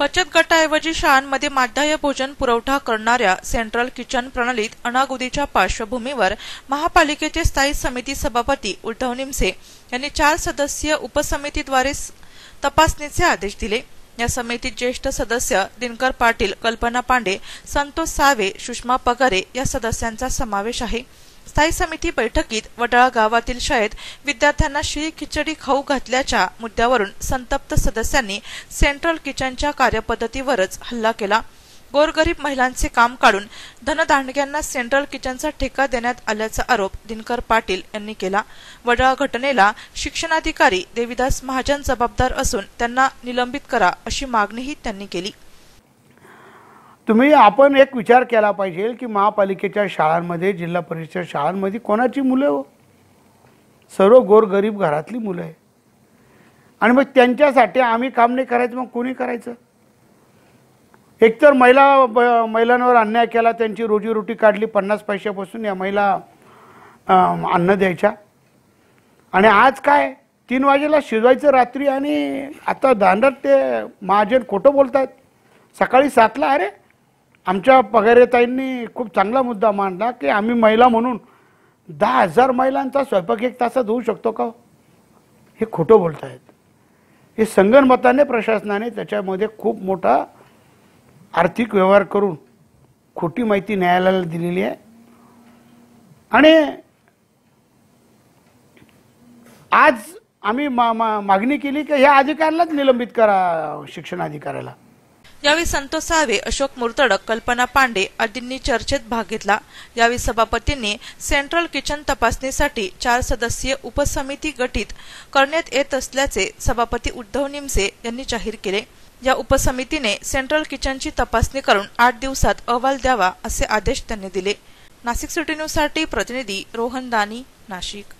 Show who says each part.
Speaker 1: बचत गटाऐवजी शाळांमध्ये माध्याय भोजन पुरवठा करणाऱ्या सेंट्रल किचन प्रणालीत अनागुदीच्या पार्श्वभूमीवर महापालिकेचे स्थायी समिती सभापती उद्धव निमसे यांनी चार सदस्यीय उपसमितीद्वारे तपासणीचे आदेश दिले या समितीत ज्येष्ठ सदस्य दिनकर पाटील कल्पना पांडे संतोष सावे सुषमा पगारे या सदस्यांचा समावेश आहे स्थायी समिती बैठकीत वडाळा गावातील शाळेत विद्यार्थ्यांना श्री खिचडी खाऊ घातल्याच्या मुद्द्यावरून संतप्त सदस्यांनी सेंट्रल किचनच्या कार्यपद्धतीवरच हल्ला केला गोरगरीब महिलांचे काम काढून धनदांडग्यांना सेंट्रल किचनचा ठेका देण्यात आल्याचा आरोप दिनकर पाटील यांनी केला वडाळा घटनेला शिक्षणाधिकारी देविदास महाजन जबाबदार असून त्यांना निलंबित करा अशी मागणीही त्यांनी केली
Speaker 2: तुम्ही आपण एक विचार केला पाहिजे की महापालिकेच्या शाळांमध्ये जिल्हा परिषद शाळांमध्ये कोणाची मुलं हो सर्व गोरगरीब घरातली मुलं आहे आणि मग त्यांच्यासाठी आम्ही काम नाही करायचं मग कोणी करायचं एकतर महिला महिलांवर अन्याय केला त्यांची रोजीरोटी काढली पन्नास पैशापासून या महिला अन्न द्यायच्या आणि आज काय तीन वाजेला शिजवायचं रात्री आणि आता दांडत ते महाजन खोटं बोलतात सकाळी सातला अरे आमच्या पगारेताईंनी खूप चांगला मुद्दा मांडला की आम्ही महिला म्हणून दहा हजार महिलांचा स्वयंपाक एक तासात होऊ शकतो का हो? हे खोटं बोलत आहेत हे संगणमताने प्रशासनाने त्याच्यामध्ये खूप मोठा आर्थिक व्यवहार करून खोटी माहिती न्यायालयाला दिलेली आहे आणि आज आम्ही मा मागणी केली की ह्या अधिकाऱ्यालाच निलंबित करा शिक्षण अधिकाऱ्याला
Speaker 1: यावेळी संतोष सावे अशोक मुर्तडक कल्पना पांडे आदींनी चर्चेत भाग घेतला यावेळी सभापतींनी सेंट्रल किचन तपासणीसाठी चार सदस्यीय उपसमिती गठीत करण्यात येत असल्याचे सभापती उद्धव निमसे यांनी जाहीर केले या उपसमितीने सेंट्रल किचनची तपासणी करून आठ दिवसात अहवाल द्यावा असे आदेश त्यांनी दिले नाशिक सिटी न्यूजसाठी प्रतिनिधी रोहन दानी नाशिक